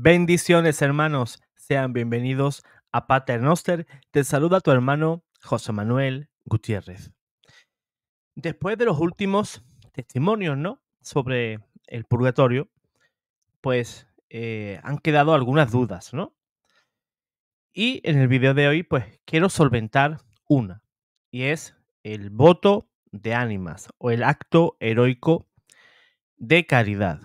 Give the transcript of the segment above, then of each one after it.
Bendiciones hermanos, sean bienvenidos a Paternoster. Te saluda tu hermano José Manuel Gutiérrez. Después de los últimos testimonios, ¿no? Sobre el purgatorio, pues eh, han quedado algunas dudas, ¿no? Y en el video de hoy, pues quiero solventar una, y es el voto de ánimas o el acto heroico de caridad.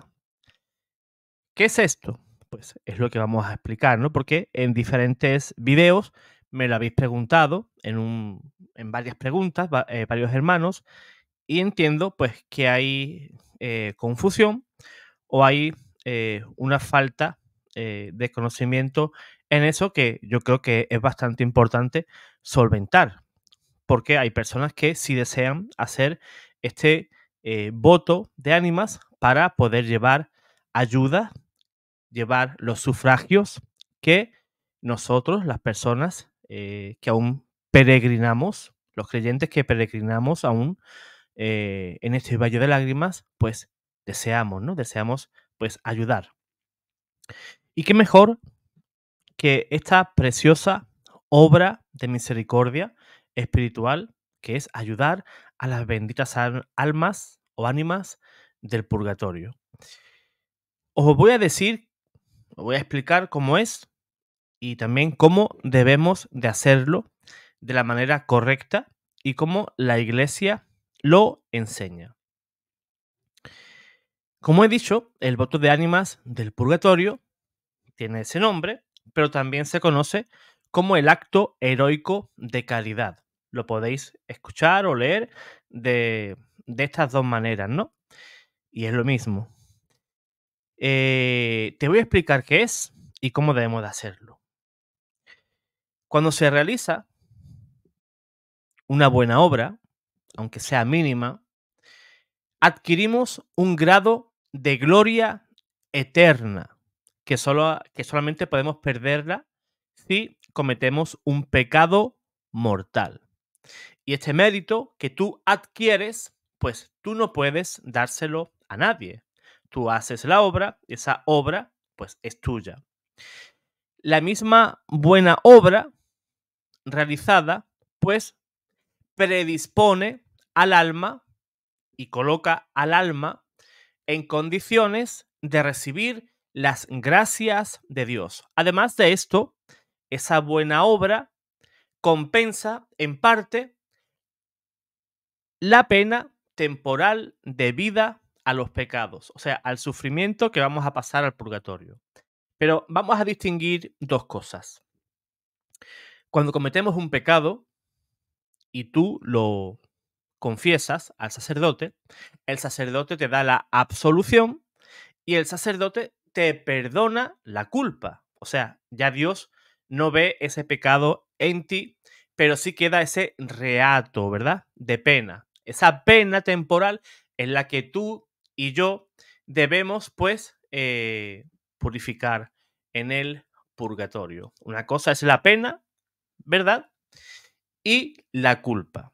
¿Qué es esto? pues es lo que vamos a explicar, ¿no? Porque en diferentes videos me lo habéis preguntado, en, varias preguntas, eh, varios hermanos, y entiendo pues que hay eh, confusión o hay eh, una falta de conocimiento en eso que yo creo que es bastante importante solventar, porque hay personas que si desean hacer este voto de ánimas para poder llevar ayuda llevar los sufragios que nosotros, las personas eh, que aún peregrinamos, los creyentes que peregrinamos aún eh, en este valle de lágrimas, pues deseamos, ¿no? Deseamos pues ayudar. Y qué mejor que esta preciosa obra de misericordia espiritual, que es ayudar a las benditas almas o ánimas del purgatorio. Os voy a decir voy a explicar cómo es y también cómo debemos de hacerlo de la manera correcta y cómo la iglesia lo enseña. Como he dicho, el voto de ánimas del purgatorio tiene ese nombre, pero también se conoce como el acto heroico de caridad. Lo podéis escuchar o leer de estas dos maneras, ¿no? Y es lo mismo. Eh, te voy a explicar qué es y cómo debemos de hacerlo. Cuando se realiza una buena obra, aunque sea mínima, adquirimos un grado de gloria eterna que, que solamente podemos perderla si cometemos un pecado mortal. Y este mérito que tú adquieres, pues tú no puedes dárselo a nadie tú haces la obra, esa obra pues es tuya. La misma buena obra realizada pues predispone al alma y coloca al alma en condiciones de recibir las gracias de Dios. Además de esto, esa buena obra compensa en parte la pena temporal de vida a los pecados, o sea, al sufrimiento que vamos a pasar al purgatorio. Pero vamos a distinguir dos cosas. Cuando cometemos un pecado y tú lo confiesas al sacerdote, el sacerdote te da la absolución y el sacerdote te perdona la culpa. O sea, ya Dios no ve ese pecado en ti, pero sí queda ese reato, ¿verdad? De pena. Esa pena temporal en la que tú y yo debemos pues eh, purificar en el purgatorio. Una cosa es la pena, ¿verdad? Y la culpa.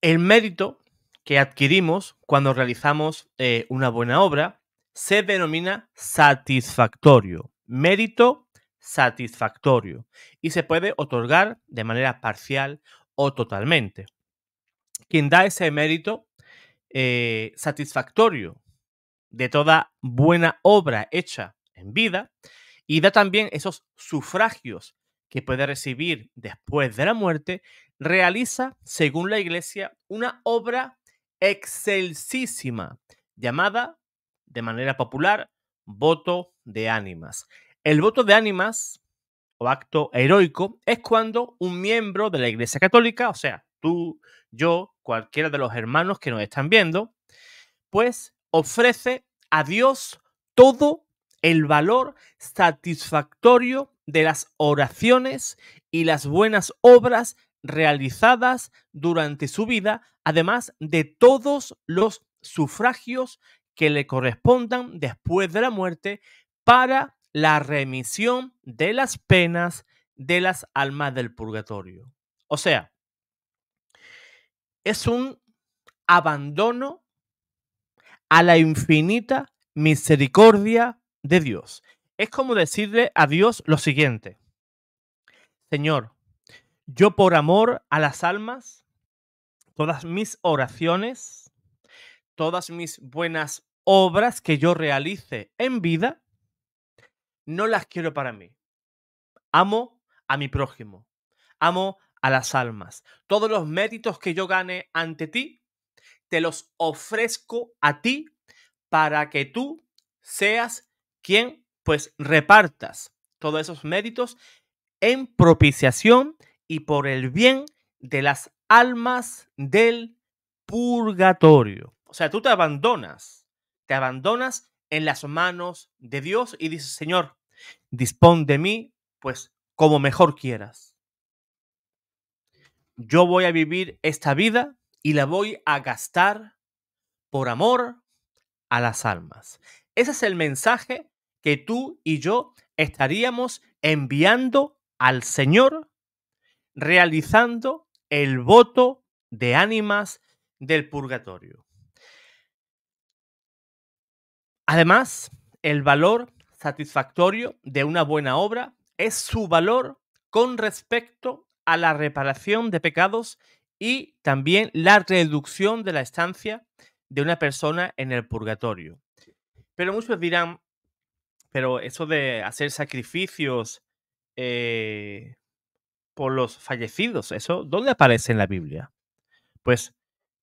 El mérito que adquirimos cuando realizamos eh, una buena obra se denomina satisfactorio, mérito satisfactorio, y se puede otorgar de manera parcial o totalmente. Quien da ese mérito eh, satisfactorio de toda buena obra hecha en vida y da también esos sufragios que puede recibir después de la muerte, realiza, según la Iglesia, una obra excelsísima llamada, de manera popular, voto de ánimas. El voto de ánimas o acto heroico es cuando un miembro de la Iglesia Católica, o sea, tú, yo, cualquiera de los hermanos que nos están viendo, pues ofrece a Dios todo el valor satisfactorio de las oraciones y las buenas obras realizadas durante su vida, además de todos los sufragios que le correspondan después de la muerte para la remisión de las penas de las almas del purgatorio. O sea, es un abandono a la infinita misericordia de Dios. Es como decirle a Dios lo siguiente. Señor, yo por amor a las almas, todas mis oraciones, todas mis buenas obras que yo realice en vida, no las quiero para mí. Amo a mi prójimo. Amo a las almas. Todos los méritos que yo gane ante ti, te los ofrezco a ti para que tú seas quien pues repartas todos esos méritos en propiciación y por el bien de las almas del purgatorio. O sea, tú te abandonas, te abandonas en las manos de Dios y dices, Señor, dispón de mí, pues como mejor quieras yo voy a vivir esta vida y la voy a gastar por amor a las almas. Ese es el mensaje que tú y yo estaríamos enviando al Señor realizando el voto de ánimas del purgatorio. Además, el valor satisfactorio de una buena obra es su valor con respecto a la reparación de pecados y también la reducción de la estancia de una persona en el purgatorio. Pero muchos dirán, pero eso de hacer sacrificios eh, por los fallecidos, ¿eso dónde aparece en la Biblia? Pues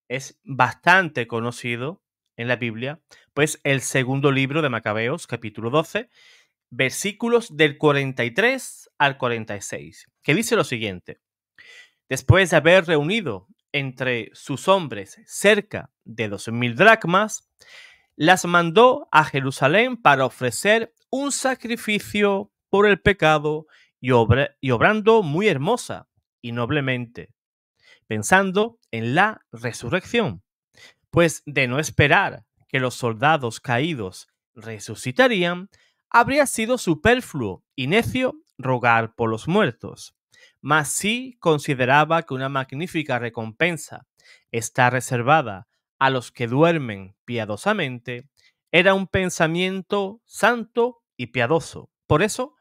es bastante conocido en la Biblia, pues el segundo libro de Macabeos, capítulo 12, versículos del 43 al 46, que dice lo siguiente. Después de haber reunido entre sus hombres cerca de mil dracmas, las mandó a Jerusalén para ofrecer un sacrificio por el pecado y, y obrando muy hermosa y noblemente, pensando en la resurrección, pues de no esperar que los soldados caídos resucitarían, habría sido superfluo y necio rogar por los muertos, mas si consideraba que una magnífica recompensa está reservada a los que duermen piadosamente, era un pensamiento santo y piadoso. Por eso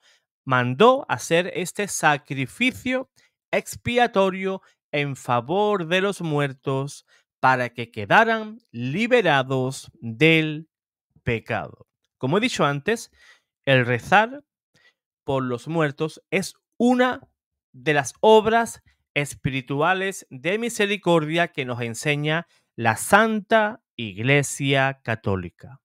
mandó hacer este sacrificio expiatorio en favor de los muertos para que quedaran liberados del pecado. Como he dicho antes, el rezar los muertos es una de las obras espirituales de misericordia que nos enseña la Santa Iglesia Católica.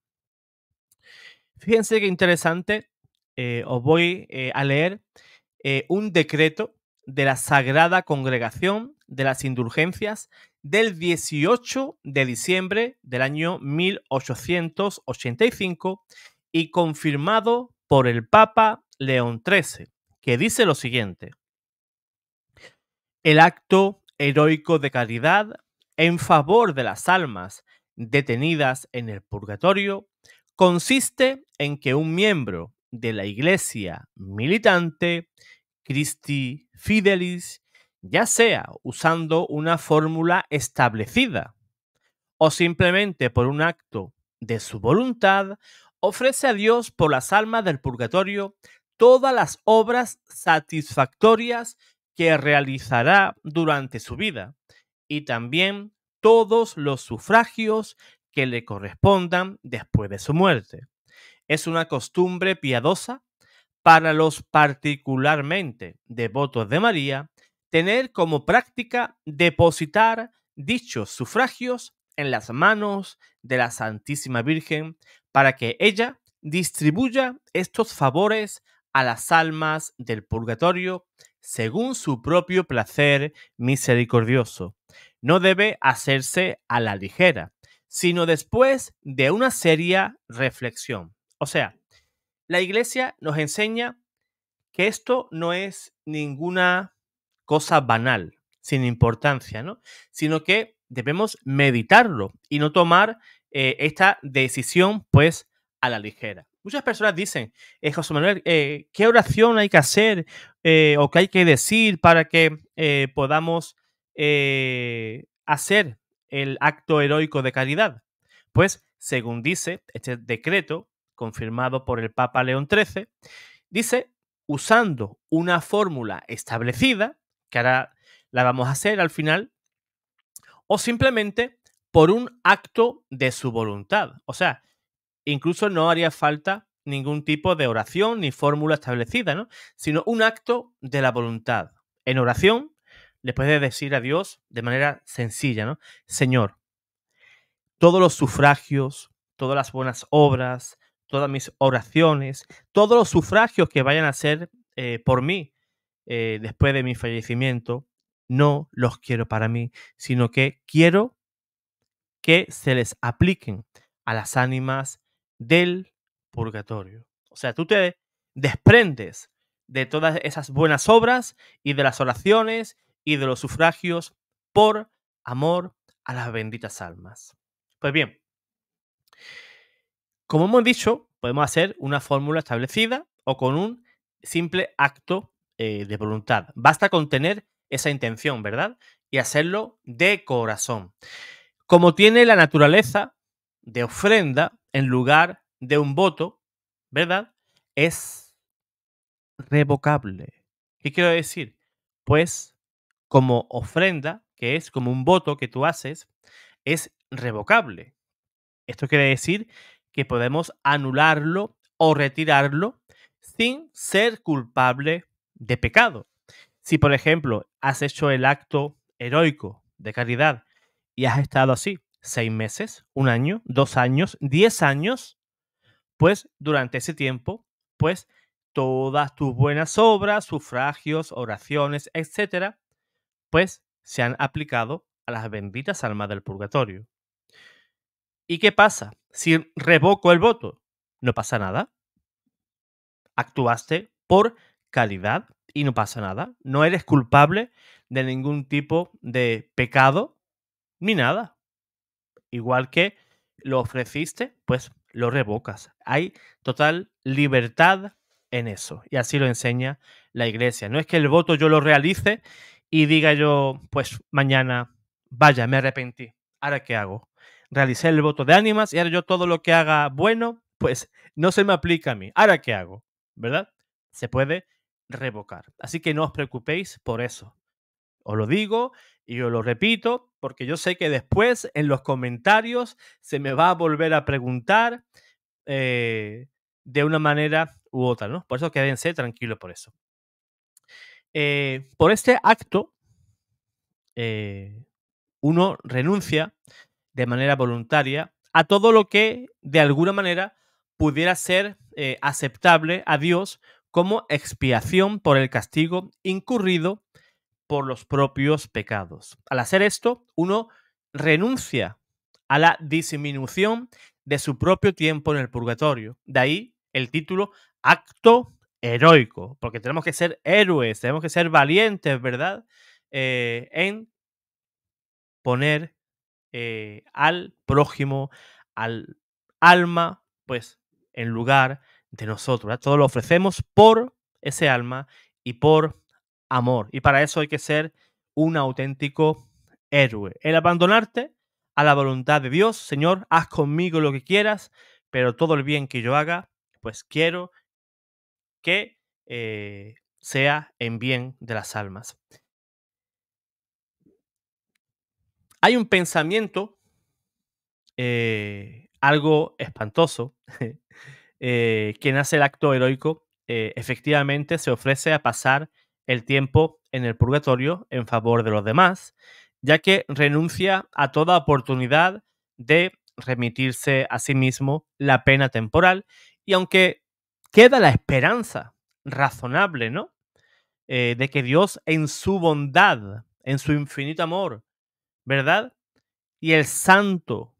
Fíjense qué interesante, eh, os voy eh, a leer eh, un decreto de la Sagrada Congregación de las Indulgencias del 18 de diciembre del año 1885 y confirmado por el Papa León XIII, que dice lo siguiente. El acto heroico de caridad en favor de las almas detenidas en el purgatorio consiste en que un miembro de la iglesia militante, Christi Fidelis, ya sea usando una fórmula establecida o simplemente por un acto de su voluntad, ofrece a Dios por las almas del purgatorio todas las obras satisfactorias que realizará durante su vida y también todos los sufragios que le correspondan después de su muerte. Es una costumbre piadosa para los particularmente devotos de María tener como práctica depositar dichos sufragios en las manos de la Santísima Virgen para que ella distribuya estos favores a las almas del purgatorio según su propio placer misericordioso. No debe hacerse a la ligera, sino después de una seria reflexión. O sea, la iglesia nos enseña que esto no es ninguna cosa banal, sin importancia, ¿no? Sino que debemos meditarlo y no tomar eh, esta decisión pues a la ligera. Muchas personas dicen, eh, José Manuel, eh, ¿qué oración hay que hacer eh, o qué hay que decir para que podamos hacer el acto heroico de caridad? Pues, según dice este decreto, confirmado por el Papa León XIII, dice, usando una fórmula establecida, que ahora la vamos a hacer al final, o simplemente por un acto de su voluntad. O sea, Incluso no haría falta ningún tipo de oración ni fórmula establecida, ¿no? sino un acto de la voluntad. En oración le puedes decir a Dios de manera sencilla, ¿no? Señor, todos los sufragios, todas las buenas obras, todas mis oraciones, todos los sufragios que vayan a ser eh, por mí eh, después de mi fallecimiento, no los quiero para mí, sino que quiero que se les apliquen a las ánimas del purgatorio. O sea, tú te desprendes de todas esas buenas obras y de las oraciones y de los sufragios por amor a las benditas almas. Pues bien, como hemos dicho, podemos hacer una fórmula establecida o con un simple acto eh, de voluntad. Basta con tener esa intención, ¿verdad? Y hacerlo de corazón. Como tiene la naturaleza de ofrenda, en lugar de un voto, ¿verdad? Es revocable. ¿Qué quiero decir? Pues como ofrenda, que es como un voto que tú haces, es revocable. Esto quiere decir que podemos anularlo o retirarlo sin ser culpable de pecado. Si, por ejemplo, has hecho el acto heroico de caridad y has estado así, seis meses, un año, dos años, diez años, pues durante ese tiempo, pues todas tus buenas obras, sufragios, oraciones, etcétera, pues se han aplicado a las benditas almas del purgatorio. ¿Y qué pasa? Si revoco el voto, no pasa nada. Actuaste por calidad y no pasa nada. No eres culpable de ningún tipo de pecado ni nada. Igual que lo ofreciste, pues lo revocas. Hay total libertad en eso. Y así lo enseña la iglesia. No es que el voto yo lo realice y diga yo, pues mañana, vaya, me arrepentí. ¿Ahora qué hago? Realicé el voto de ánimas y ahora yo todo lo que haga bueno, pues no se me aplica a mí. ¿Ahora qué hago? ¿Verdad? Se puede revocar. Así que no os preocupéis por eso. Os lo digo y os lo repito porque yo sé que después en los comentarios se me va a volver a preguntar eh, de una manera u otra, ¿no? Por eso quédense tranquilos por eso. Eh, por este acto, eh, uno renuncia de manera voluntaria a todo lo que de alguna manera pudiera ser aceptable a Dios como expiación por el castigo incurrido por los propios pecados. Al hacer esto, uno renuncia a la disminución de su propio tiempo en el purgatorio. De ahí el título acto heroico, porque tenemos que ser héroes, tenemos que ser valientes, ¿verdad? Eh, en poner eh, al prójimo, al alma, pues en lugar de nosotros. Todo lo ofrecemos por ese alma y por amor. Y para eso hay que ser un auténtico héroe. El abandonarte a la voluntad de Dios, Señor, haz conmigo lo que quieras, pero todo el bien que yo haga, pues quiero que eh, sea en bien de las almas. Hay un pensamiento eh, algo espantoso eh, quien hace el acto heroico efectivamente se ofrece a pasar el tiempo en el purgatorio en favor de los demás, ya que renuncia a toda oportunidad de remitirse a sí mismo la pena temporal y aunque queda la esperanza razonable, ¿no? Eh, de que Dios en su bondad, en su infinito amor, ¿verdad? Y el santo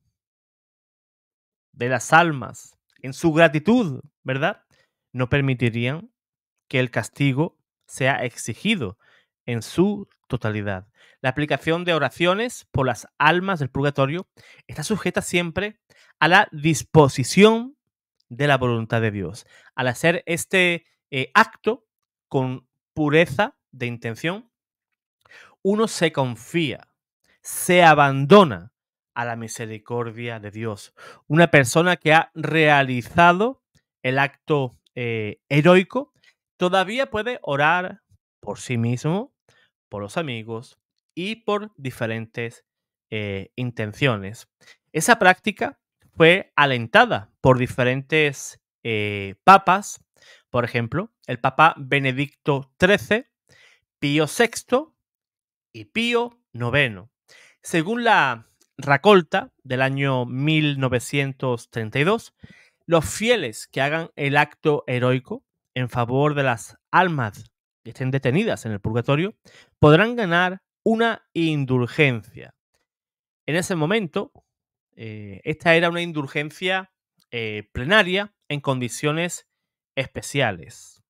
de las almas, en su gratitud, ¿verdad? No permitirían que el castigo se ha exigido en su totalidad. La aplicación de oraciones por las almas del purgatorio está sujeta siempre a la disposición de la voluntad de Dios. Al hacer este eh, acto con pureza de intención, uno se confía, se abandona a la misericordia de Dios. Una persona que ha realizado el acto eh, heroico Todavía puede orar por sí mismo, por los amigos y por diferentes eh, intenciones. Esa práctica fue alentada por diferentes eh, papas, por ejemplo, el Papa Benedicto XIII, Pío VI y Pío IX. Según la Racolta del año 1932, los fieles que hagan el acto heroico en favor de las almas que estén detenidas en el purgatorio, podrán ganar una indulgencia. En ese momento, eh, esta era una indulgencia eh, plenaria en condiciones especiales,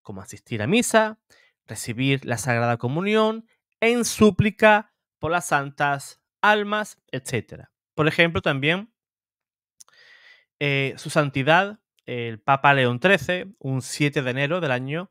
como asistir a misa, recibir la Sagrada Comunión, en súplica por las santas almas, etc. Por ejemplo, también eh, su santidad el Papa León XIII, un 7 de enero del año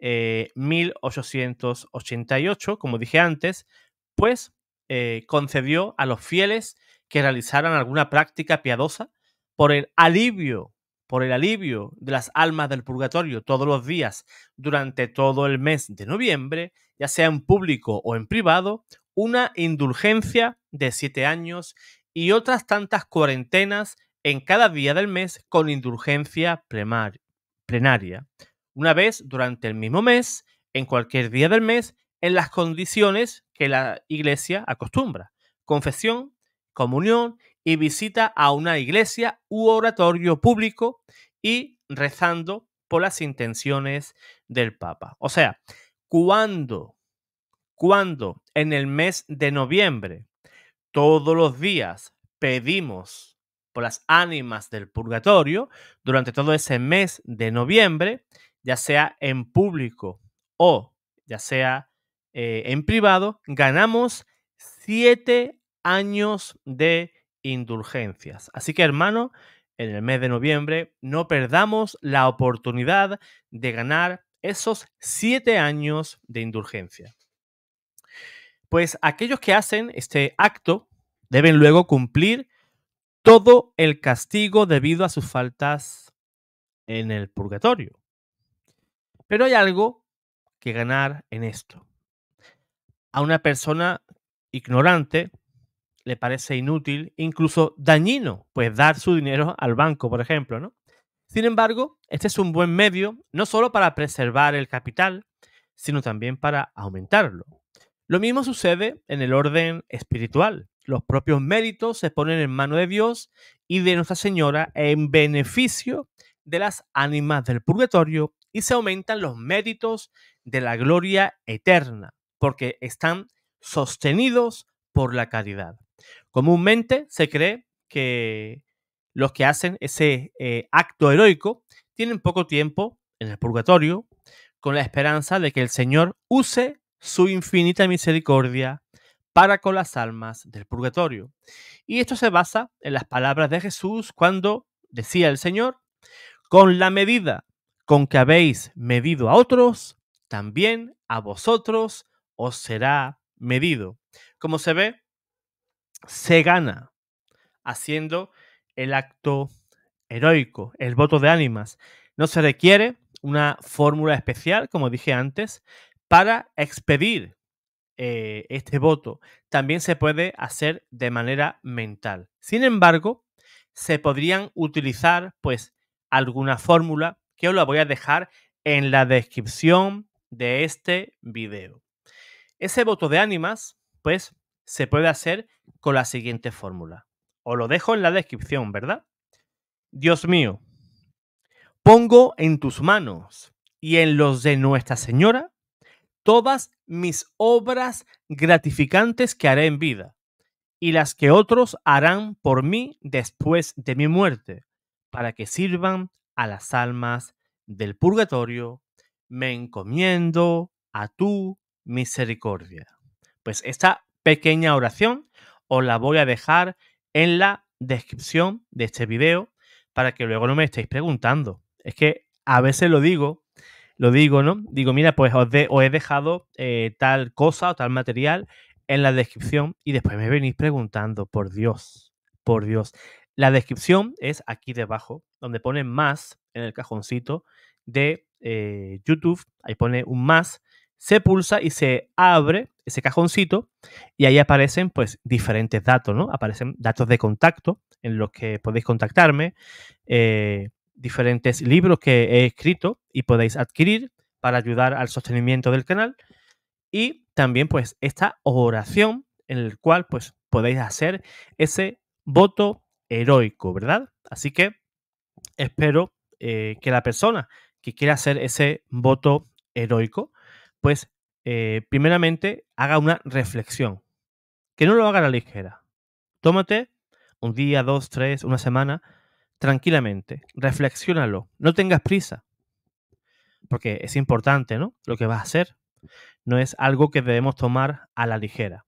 1888, eh, como dije antes, pues eh, concedió a los fieles que realizaran alguna práctica piadosa por el alivio, por el alivio de las almas del purgatorio todos los días durante todo el mes de noviembre, ya sea en público o en privado, una indulgencia de siete años y otras tantas cuarentenas en cada día del mes con indulgencia plenaria, una vez durante el mismo mes, en cualquier día del mes, en las condiciones que la Iglesia acostumbra. Confesión, comunión y visita a una iglesia u oratorio público y rezando por las intenciones del Papa. O sea, cuando, cuando en el mes de noviembre todos los días pedimos las ánimas del purgatorio durante todo ese mes de noviembre, ya sea en público o ya sea eh, en privado, ganamos siete años de indulgencias. Así que hermano, en el mes de noviembre no perdamos la oportunidad de ganar esos siete años de indulgencia. Pues aquellos que hacen este acto deben luego cumplir todo el castigo debido a sus faltas en el purgatorio. Pero hay algo que ganar en esto. A una persona ignorante le parece inútil, incluso dañino, pues dar su dinero al banco, por ejemplo, ¿no? Sin embargo, este es un buen medio no solo para preservar el capital, sino también para aumentarlo. Lo mismo sucede en el orden espiritual. Los propios méritos se ponen en mano de Dios y de Nuestra Señora en beneficio de las ánimas del purgatorio y se aumentan los méritos de la gloria eterna, porque están sostenidos por la caridad. Comúnmente se cree que los que hacen ese eh, acto heroico tienen poco tiempo en el purgatorio, con la esperanza de que el Señor use su infinita misericordia para con las almas del purgatorio. Y esto se basa en las palabras de Jesús cuando decía el Señor, con la medida con que habéis medido a otros, también a vosotros os será medido. Como se ve, se gana haciendo el acto heroico, el voto de ánimas. No se requiere una fórmula especial, como dije antes, para expedir eh, este voto. También se puede hacer de manera mental. Sin embargo, se podrían utilizar pues alguna fórmula que os la voy a dejar en la descripción de este video. Ese voto de ánimas pues se puede hacer con la siguiente fórmula. Os lo dejo en la descripción, ¿verdad? Dios mío, pongo en tus manos y en los de Nuestra Señora todas mis obras gratificantes que haré en vida y las que otros harán por mí después de mi muerte, para que sirvan a las almas del purgatorio, me encomiendo a tu misericordia. Pues esta pequeña oración os la voy a dejar en la descripción de este video para que luego no me estéis preguntando. Es que a veces lo digo lo digo, ¿no? Digo, mira, pues os, he dejado eh, tal cosa o tal material en la descripción y después me venís preguntando, por Dios, por Dios. La descripción es aquí debajo, donde pone más en el cajoncito de eh, YouTube, ahí pone un más, se pulsa y se abre ese cajoncito y ahí aparecen pues diferentes datos, ¿no? Aparecen datos de contacto en los que podéis contactarme, eh, diferentes libros que he escrito y podéis adquirir para ayudar al sostenimiento del canal. Y también pues esta oración en el cual pues podéis hacer ese voto heroico, ¿verdad? Así que espero eh, que la persona que quiera hacer ese voto heroico, pues eh, primeramente haga una reflexión, que no lo haga a la ligera. Tómate un día, dos, tres, una semana tranquilamente, reflexiónalo, no tengas prisa, porque es importante, ¿no? Lo que vas a hacer no es algo que debemos tomar a la ligera.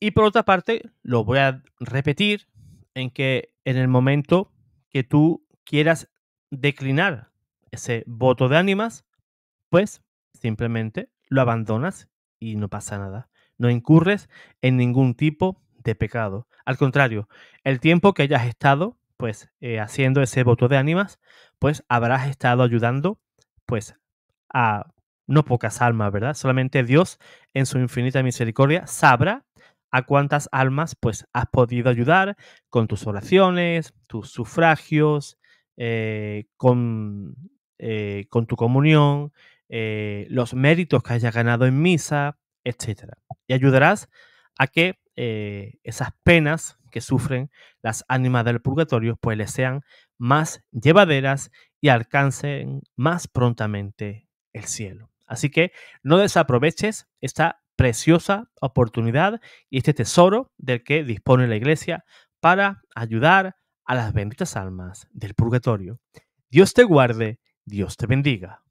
Y por otra parte, lo voy a repetir en que en el momento que tú quieras declinar ese voto de ánimas, pues simplemente lo abandonas y no pasa nada. No incurres en ningún tipo de pecado. Al contrario, el tiempo que hayas estado, pues, eh, haciendo ese voto de ánimas, pues habrás estado ayudando, pues, a no pocas almas, ¿verdad? Solamente Dios, en su infinita misericordia, sabrá a cuántas almas, pues, has podido ayudar con tus oraciones, tus sufragios, eh, con, eh, con tu comunión, los méritos que hayas ganado en misa, etc. Y ayudarás a que eh, esas penas que sufren las ánimas del purgatorio, pues les sean más llevaderas y alcancen más prontamente el cielo. Así que no desaproveches esta preciosa oportunidad y este tesoro del que dispone la Iglesia para ayudar a las benditas almas del purgatorio. Dios te guarde, Dios te bendiga.